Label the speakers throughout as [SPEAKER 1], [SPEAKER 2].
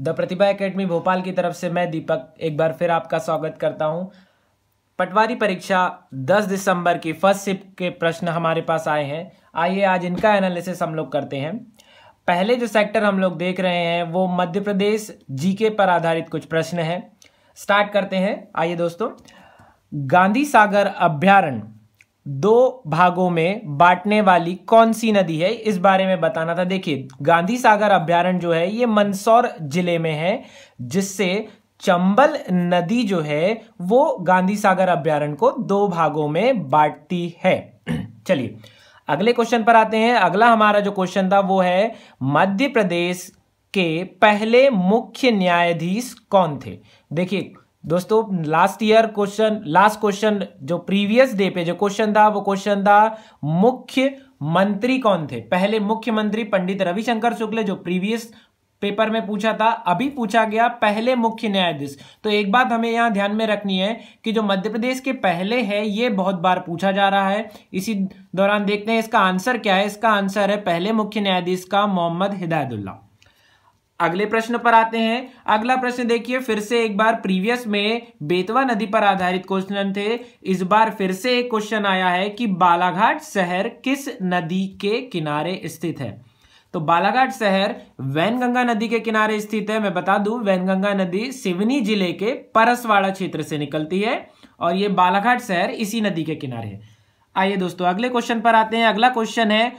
[SPEAKER 1] the Pratibha academy Bhopal की तरफ से मैं दीपक एक बार फिर आपका स्वागत करता हूं पटवारी परीक्षा 10 दिसंबर की फर्स्ट सिप के प्रश्न हमारे पास आए हैं आइए आज इनका एनालिसिस हम लोग करते हैं पहले जो सेक्टर हम लोग देख रहे हैं वो मध्य प्रदेश जीके पर आधारित कुछ प्रश्न हैं स्टार्ट करते हैं आइए दोस्तों गांधी सागर अभ्यारण्य दो भागों में बांटने वाली कौन सी नदी है इस बारे में बताना था देखिए गांधी सागर अभ्यारण्य जो है ये मंदसौर जिले में है जिससे चंबल नदी जो है वो गांधी सागर अभ्यारण को दो भागों में बांटती है चलिए अगले क्वेश्चन पर आते हैं अगला हमारा जो क्वेश्चन था वो है मध्य प्रदेश के पहले मुख्य न्यायाधीश कौन थे देखिए दोस्तों last year question last question जो प्रीवियस डे पे जो क्वेश्चन था वो क्वेश्चन था मुख्य मंत्री कौन थे पहले मुख्यमंत्री पंडित रविशंकर शुक्ल जो प्रीवियस पेपर में पूछा था अभी पूछा गया पहले मुख्य न्यायाधीश तो एक बात हमें यहाँ ध्यान में रखनी है कि जो मध्य प्रदेश के पहले है ये बहुत बार पूछा जा रहा है इसी दौरान देखते हैं इसका आंसर क्या है इसका आंसर है पहले मुख्य न्यायाधीश का मोहम्मद हिदायतुल्ला अगले प्रश्न पर आते हैं अगला प्रश्न देखिए फिर से एक बार प्रीवियस में बेतवा नदी पर आधारित क्वेश्चन थे इस बार फिर से एक क्वेश्चन आया है कि बालाघाट शहर किस नदी के किनारे स्थित है तो बालाघाट शहर वैनगंगा नदी के किनारे स्थित है मैं बता दूं वैनगंगा नदी सिवनी जिले के परसवाड़ा क्षेत्र से निकलती है और ये बालाघाट शहर इसी नदी के किनारे है आइए दोस्तों अगले क्वेश्चन पर आते हैं अगला क्वेश्चन है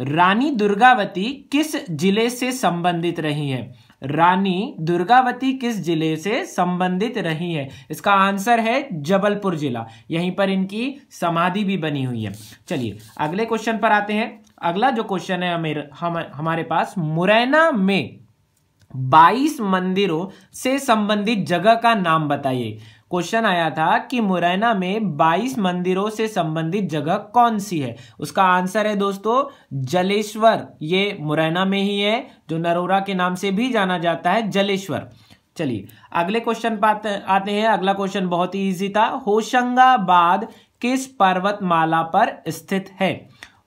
[SPEAKER 1] रानी दुर्गावती किस जिले से संबंधित रही है रानी दुर्गावती किस जिले से संबंधित रही है इसका आंसर है जबलपुर जिला यहीं पर इनकी समाधि भी बनी हुई है चलिए अगले क्वेश्चन पर आते हैं अगला जो क्वेश्चन है हम हमारे पास मुरैना में 22 मंदिरों से संबंधित जगह का नाम बताइए क्वेश्चन आया था कि मुरैना में 22 मंदिरों से संबंधित जगह कौन सी है उसका आंसर है दोस्तों जलेश्वर ये मुरैना में ही है जो नरोरा के नाम से भी जाना जाता है जलेश्वर चलिए अगले क्वेश्चन आते हैं अगला क्वेश्चन बहुत ही ईजी था होशंगाबाद किस पर्वतमाला पर स्थित है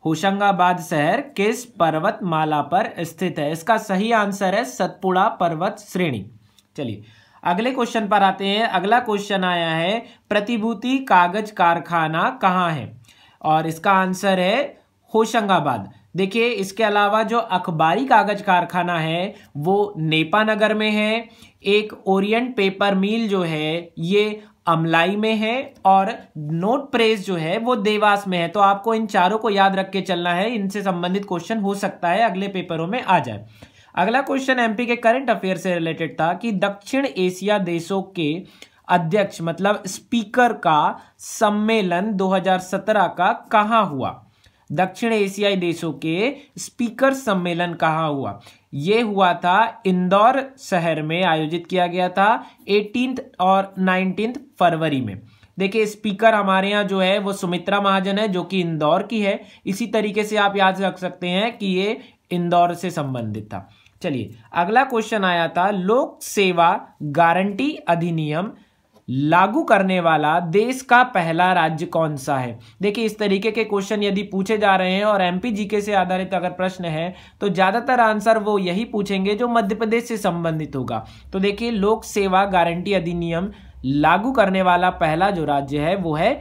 [SPEAKER 1] होशंगाबाद शहर किस पर्वतमाला पर स्थित है इसका सही आंसर है सतपुड़ा पर्वत श्रेणी चलिए अगले क्वेश्चन पर आते हैं अगला क्वेश्चन आया है प्रतिभूति कागज कारखाना कहाँ है और इसका आंसर है होशंगाबाद देखिए इसके अलावा जो अखबारी कागज कारखाना है वो नेपा नगर में है एक ओरिएंट पेपर मिल जो है ये अमलाई में है और नोट प्रेस जो है वो देवास में है तो आपको इन चारों को याद रख के चलना है इनसे संबंधित क्वेश्चन हो सकता है अगले पेपरों में आ जाए अगला क्वेश्चन एमपी के करंट अफेयर से रिलेटेड था कि दक्षिण एशिया देशों के अध्यक्ष मतलब स्पीकर का सम्मेलन 2017 का कहाँ हुआ दक्षिण एशियाई देशों के स्पीकर सम्मेलन कहाँ हुआ ये हुआ था इंदौर शहर में आयोजित किया गया था एटीन और नाइनटीन फरवरी में देखिए स्पीकर हमारे यहाँ जो है वो सुमित्रा महाजन है जो कि इंदौर की है इसी तरीके से आप याद रख सकते हैं कि ये इंदौर से संबंधित था चलिए अगला क्वेश्चन आया था लोक सेवा गारंटी अधिनियम लागू करने वाला देश का पहला राज्य कौन सा है देखिए इस तरीके के क्वेश्चन यदि पूछे जा रहे हैं और एमपी जीके से आधारित अगर प्रश्न है तो ज़्यादातर आंसर वो यही पूछेंगे जो मध्य प्रदेश से संबंधित होगा तो देखिए लोक सेवा गारंटी अधिनियम लागू करने वाला पहला जो राज्य है वो है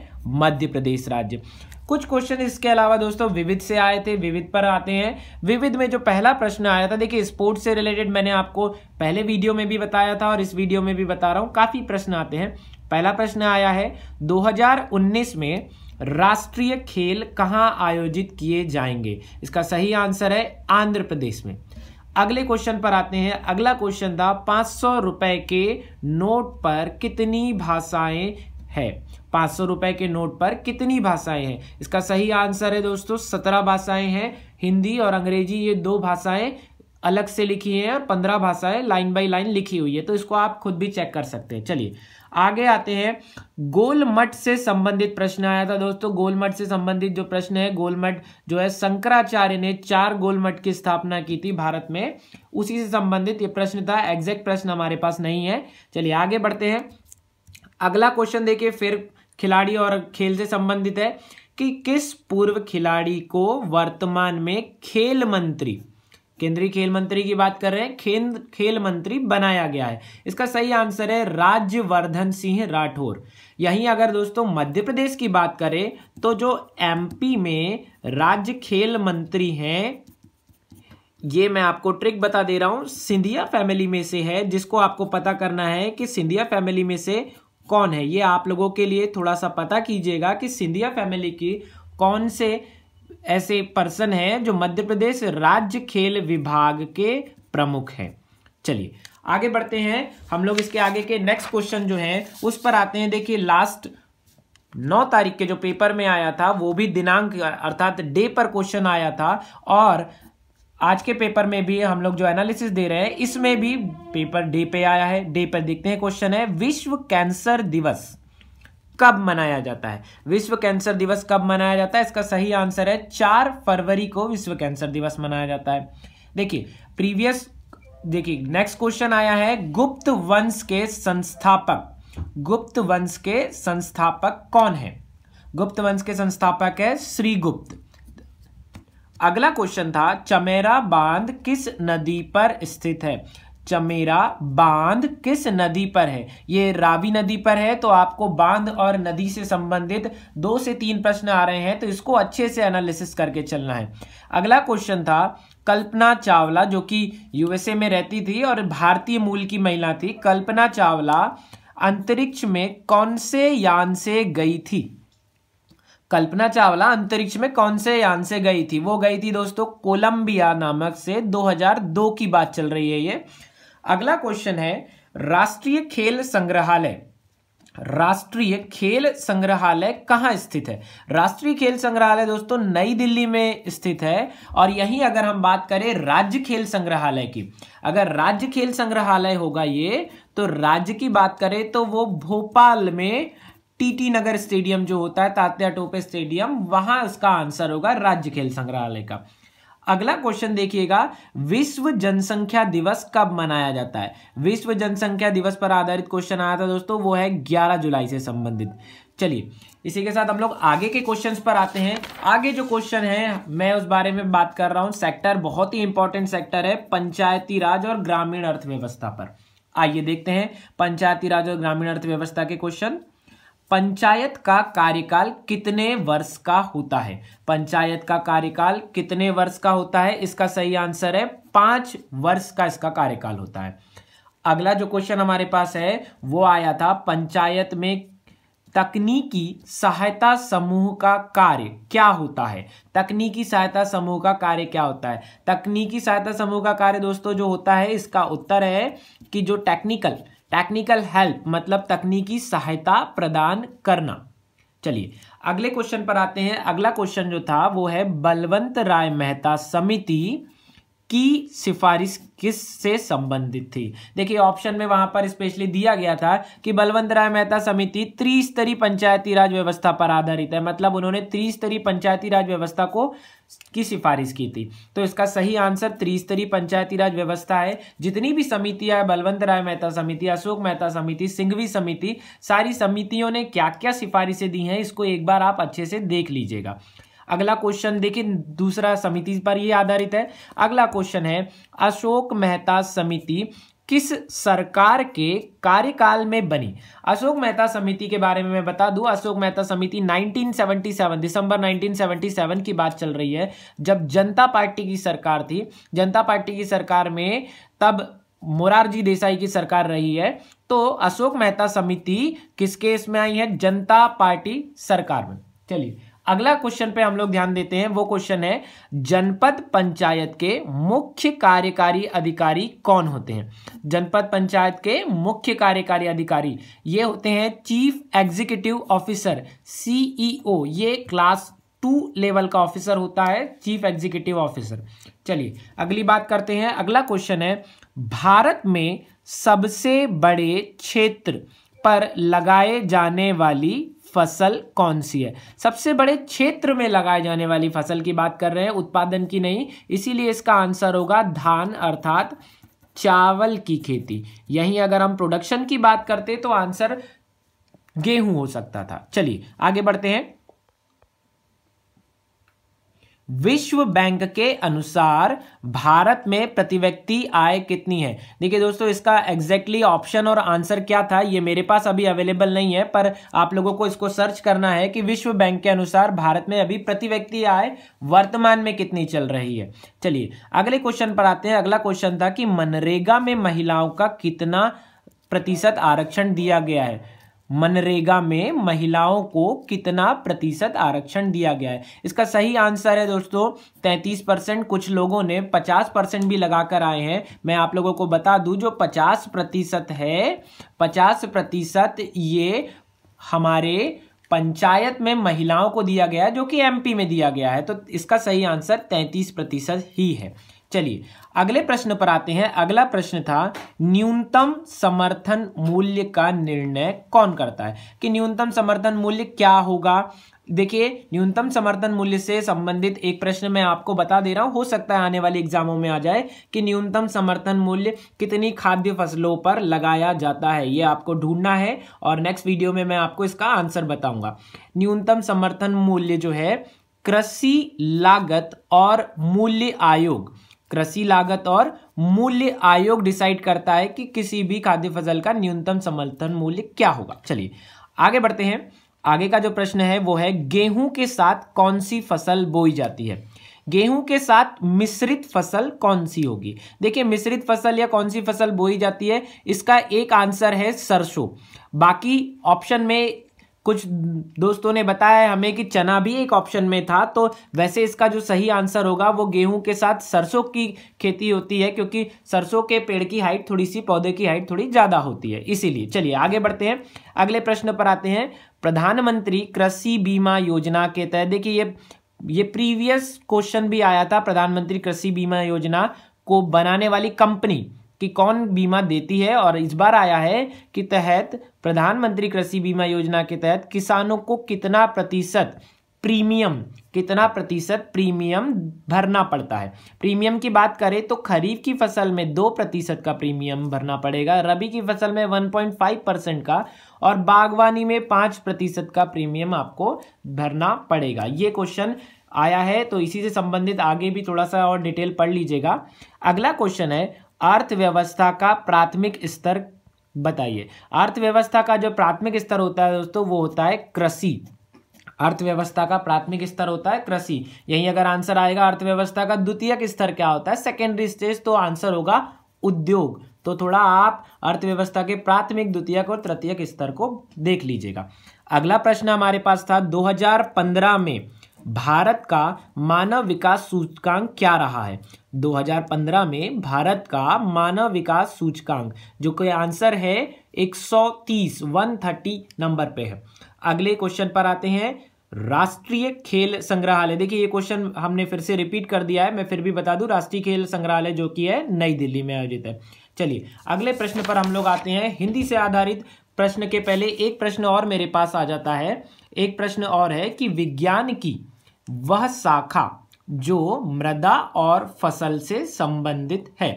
[SPEAKER 1] मध्य प्रदेश राज्य कुछ क्वेश्चन इसके अलावा दोस्तों विविध से आए थे विविध पर आते हैं विविध में जो पहला प्रश्न आया था देखिए स्पोर्ट्स से रिलेटेड मैंने आपको पहले वीडियो में भी बताया था और इस वीडियो में भी बता रहा हूँ काफ़ी प्रश्न आते हैं पहला प्रश्न आया है दो में राष्ट्रीय खेल कहाँ आयोजित किए जाएंगे इसका सही आंसर है आंध्र प्रदेश में अगले क्वेश्चन पर आते हैं अगला क्वेश्चन था पांच सौ रुपए के नोट पर कितनी भाषाएं है पाँच सौ रुपये के नोट पर कितनी भाषाएं हैं इसका सही आंसर है दोस्तों सत्रह भाषाएं हैं हिंदी और अंग्रेजी ये दो भाषाएं अलग से लिखी है और पंद्रह भाषाएं लाइन बाय लाइन लिखी हुई है तो इसको आप खुद भी चेक कर सकते हैं चलिए आगे आते हैं गोलमठ से संबंधित प्रश्न आया था दोस्तों गोलमठ से संबंधित जो प्रश्न है गोलमठ जो है शंकराचार्य ने चार गोलमठ की स्थापना की थी भारत में उसी से संबंधित ये प्रश्न था एग्जैक्ट प्रश्न हमारे पास नहीं है चलिए आगे बढ़ते हैं अगला क्वेश्चन देखिए फिर खिलाड़ी और खेल से संबंधित है कि किस पूर्व खिलाड़ी को वर्तमान में खेल मंत्री केंद्रीय खेल मंत्री की बात कर रहे हैं खेल खेल मंत्री बनाया गया है इसका सही आंसर है राज्यवर्धन सिंह राठौर यहीं अगर दोस्तों मध्य प्रदेश की बात करें तो जो एमपी में राज्य खेल मंत्री हैं ये मैं आपको ट्रिक बता दे रहा हूं सिंधिया फैमिली में से है जिसको आपको पता करना है कि सिंधिया फैमिली में से कौन है ये आप लोगों के लिए थोड़ा सा पता कीजिएगा कि सिंधिया फैमिली की कौन से ऐसे पर्सन है जो मध्य प्रदेश राज्य खेल विभाग के प्रमुख हैं चलिए आगे बढ़ते हैं हम लोग इसके आगे के नेक्स्ट क्वेश्चन जो है उस पर आते हैं देखिए लास्ट नौ तारीख के जो पेपर में आया था वो भी दिनांक अर्थात डे पर क्वेश्चन आया था और आज के पेपर में भी हम लोग जो एनालिसिस दे रहे हैं इसमें भी पेपर डे पे आया है डे पर देखते हैं क्वेश्चन है विश्व कैंसर दिवस कब मनाया जाता है विश्व कैंसर दिवस कब मनाया जाता है इसका सही आंसर है चार फरवरी को विश्व कैंसर दिवस मनाया जाता है देखिए प्रीवियस देखिए नेक्स्ट क्वेश्चन आया है गुप्त वंश के संस्थापक गुप्त वंश के संस्थापक कौन है गुप्त वंश के संस्थापक है श्रीगुप्त अगला क्वेश्चन था चमेरा बांध किस नदी पर स्थित है चमेरा बांध किस नदी पर है ये रावी नदी पर है तो आपको बांध और नदी से संबंधित दो से तीन प्रश्न आ रहे हैं तो इसको अच्छे से एनालिसिस करके चलना है अगला क्वेश्चन था कल्पना चावला जो कि यूएसए में रहती थी और भारतीय मूल की महिला थी कल्पना चावला अंतरिक्ष में कौन से यान से गई थी कल्पना चावला अंतरिक्ष में कौन से यान से गई थी वो गई थी दोस्तों कोलंबिया नामक से 2002 की बात चल रही है ये अगला क्वेश्चन है राष्ट्रीय खेल संग्रहालय राष्ट्रीय खेल संग्रहालय कहाँ स्थित है राष्ट्रीय खेल संग्रहालय दोस्तों नई दिल्ली में स्थित है और यहीं अगर हम बात करें राज्य खेल संग्रहालय की अगर राज्य खेल संग्रहालय होगा ये तो राज्य की बात करें तो वो भोपाल में टीटी नगर स्टेडियम जो होता है तात्या टोपे स्टेडियम वहां इसका आंसर होगा राज्य खेल संग्रहालय का अगला क्वेश्चन देखिएगा विश्व जनसंख्या दिवस कब मनाया जाता है विश्व जनसंख्या दिवस पर आधारित क्वेश्चन आया था दोस्तों वो है 11 जुलाई से संबंधित चलिए इसी के साथ हम लोग आगे के क्वेश्चंस पर आते हैं आगे जो क्वेश्चन है मैं उस बारे में बात कर रहा हूं सेक्टर बहुत ही इंपॉर्टेंट सेक्टर है पंचायती राज और ग्रामीण अर्थव्यवस्था पर आइए देखते हैं पंचायती राज और ग्रामीण अर्थव्यवस्था के क्वेश्चन पंचायत का कार्यकाल कितने वर्ष का होता है पंचायत का कार्यकाल कितने वर्ष का होता है इसका सही आंसर है पांच वर्ष का इसका कार्यकाल होता है अगला जो क्वेश्चन हमारे पास है वो आया था पंचायत में तकनीकी सहायता समूह का कार्य क्या होता है तकनीकी सहायता समूह का कार्य क्या होता है तकनीकी सहायता समूह का कार्य दोस्तों जो होता है इसका उत्तर है कि जो टेक्निकल टेक्निकल हेल्प मतलब तकनीकी सहायता प्रदान करना चलिए अगले क्वेश्चन पर आते हैं अगला क्वेश्चन जो था वो है बलवंत राय मेहता समिति की सिफारिश किस से संबंधित थी देखिए ऑप्शन में वहां पर स्पेशली दिया गया था कि बलवंत राय मेहता समिति त्रिस्तरीय पंचायती राज व्यवस्था पर आधारित है मतलब उन्होंने त्रिस्तरीय पंचायती राज व्यवस्था को की सिफारिश की थी तो इसका सही आंसर त्रिस्तरीय पंचायती राज व्यवस्था है जितनी भी समितियां है बलवंत राय मेहता समिति अशोक मेहता समिति सिंघवी समिति सारी समितियों ने क्या क्या सिफारिशें दी हैं इसको एक बार आप अच्छे से देख लीजिएगा अगला क्वेश्चन देखिए दूसरा समिति पर ही आधारित है अगला क्वेश्चन है अशोक मेहता समिति किस सरकार के कार्यकाल में बनी अशोक मेहता समिति के बारे में मैं बता दूं अशोक मेहता समिति 1977 दिसंबर 1977 की बात चल रही है जब जनता पार्टी की सरकार थी जनता पार्टी की सरकार में तब मोरारजी देसाई की सरकार रही है तो अशोक मेहता समिति किस केस में आई है जनता पार्टी सरकार में चलिए अगला क्वेश्चन पे हम लोग ध्यान देते हैं वो क्वेश्चन है जनपद पंचायत के मुख्य कार्यकारी अधिकारी कौन होते हैं जनपद पंचायत के मुख्य कार्यकारी अधिकारी ये होते हैं चीफ एग्जीक्यूटिव ऑफिसर सीईओ ये क्लास टू लेवल का ऑफिसर होता है चीफ एग्जीक्यूटिव ऑफिसर चलिए अगली बात करते हैं अगला क्वेश्चन है भारत में सबसे बड़े क्षेत्र पर लगाए जाने वाली फसल कौन सी है सबसे बड़े क्षेत्र में लगाए जाने वाली फसल की बात कर रहे हैं उत्पादन की नहीं इसीलिए इसका आंसर होगा धान अर्थात चावल की खेती यहीं अगर हम प्रोडक्शन की बात करते तो आंसर गेहूं हो सकता था चलिए आगे बढ़ते हैं विश्व बैंक के अनुसार भारत में प्रति व्यक्ति आय कितनी है देखिए दोस्तों इसका एग्जैक्टली ऑप्शन और आंसर क्या था ये मेरे पास अभी अवेलेबल नहीं है पर आप लोगों को इसको सर्च करना है कि विश्व बैंक के अनुसार भारत में अभी प्रति व्यक्ति आय वर्तमान में कितनी चल रही है चलिए अगले क्वेश्चन पर आते हैं अगला क्वेश्चन था कि मनरेगा में महिलाओं का कितना प्रतिशत आरक्षण दिया गया है मनरेगा में महिलाओं को कितना प्रतिशत आरक्षण दिया गया है इसका सही आंसर है दोस्तों 33 परसेंट कुछ लोगों ने 50 परसेंट भी लगाकर आए हैं मैं आप लोगों को बता दूं जो 50 प्रतिशत है 50 प्रतिशत ये हमारे पंचायत में महिलाओं को दिया गया है जो कि एमपी में दिया गया है तो इसका सही आंसर 33 प्रतिशत ही है चलिए अगले प्रश्न पर आते हैं अगला प्रश्न था न्यूनतम समर्थन मूल्य का निर्णय कौन करता है कि न्यूनतम समर्थन मूल्य क्या होगा देखिए न्यूनतम समर्थन मूल्य से संबंधित एक प्रश्न मैं आपको बता दे रहा हूं हो सकता है आने वाले एग्जामों में आ जाए कि न्यूनतम समर्थन मूल्य कितनी खाद्य फसलों पर लगाया जाता है ये आपको ढूंढना है और नेक्स्ट वीडियो में मैं आपको इसका आंसर बताऊंगा न्यूनतम समर्थन मूल्य जो है कृषि लागत और मूल्य आयोग कृषि लागत और मूल्य आयोग डिसाइड करता है कि किसी भी खाद्य फसल का न्यूनतम समर्थन मूल्य क्या होगा चलिए आगे बढ़ते हैं आगे का जो प्रश्न है वो है गेहूं के साथ कौन सी फसल बोई जाती है गेहूं के साथ मिश्रित फसल कौन सी होगी देखिए मिश्रित फसल या कौन सी फसल बोई जाती है इसका एक आंसर है सरसों बाकी ऑप्शन में कुछ दोस्तों ने बताया हमें कि चना भी एक ऑप्शन में था तो वैसे इसका जो सही आंसर होगा वो गेहूं के साथ सरसों की खेती होती है क्योंकि सरसों के पेड़ की हाइट थोड़ी सी पौधे की हाइट थोड़ी ज़्यादा होती है इसीलिए चलिए आगे बढ़ते हैं अगले प्रश्न पर आते हैं प्रधानमंत्री कृषि बीमा योजना के तहत देखिए ये ये प्रीवियस क्वेश्चन भी आया था प्रधानमंत्री कृषि बीमा योजना को बनाने वाली कंपनी कि कौन बीमा देती है और इस बार आया है कि तहत प्रधानमंत्री कृषि बीमा योजना के तहत किसानों को कितना प्रतिशत प्रीमियम कितना प्रतिशत प्रीमियम भरना पड़ता है प्रीमियम की बात करें तो खरीफ की फसल में दो प्रतिशत का प्रीमियम भरना पड़ेगा रबी की फसल में 1.5 परसेंट का और बागवानी में पाँच प्रतिशत का प्रीमियम आपको भरना पड़ेगा ये क्वेश्चन आया है तो इसी से संबंधित आगे भी थोड़ा सा और डिटेल पढ़ लीजिएगा अगला क्वेश्चन है अर्थव्यवस्था का प्राथमिक स्तर बताइए अर्थव्यवस्था का जो प्राथमिक स्तर होता है दोस्तों वो होता है कृषि अर्थव्यवस्था का प्राथमिक स्तर होता है कृषि यही अगर आंसर आएगा अर्थव्यवस्था का द्वितीय स्तर क्या होता है सेकेंडरी स्टेज तो आंसर होगा उद्योग तो थोड़ा आप अर्थव्यवस्था के प्राथमिक द्वितीय और तृतीय स्तर को देख लीजिएगा अगला प्रश्न हमारे पास था 2015 में भारत का मानव विकास सूचकांक क्या रहा है 2015 में भारत का मानव विकास सूचकांक जो कि आंसर है 130 130 नंबर पे है अगले क्वेश्चन पर आते हैं राष्ट्रीय खेल संग्रहालय देखिए ये क्वेश्चन हमने फिर से रिपीट कर दिया है मैं फिर भी बता दूं राष्ट्रीय खेल संग्रहालय जो कि है नई दिल्ली में आयोजित है चलिए अगले प्रश्न पर हम लोग आते हैं हिंदी से आधारित प्रश्न के पहले एक प्रश्न और मेरे पास आ जाता है एक प्रश्न और है कि विज्ञान की वह शाखा जो मृदा और फसल से संबंधित है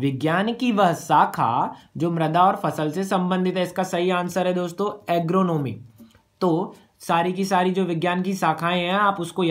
[SPEAKER 1] विज्ञान की वह शाखा जो मृदा और फसल से संबंधित है इसका सही आंसर है दोस्तों एग्रोनॉमी तो सारी की सारी जो विज्ञान की शाखाएं हैं आप उसको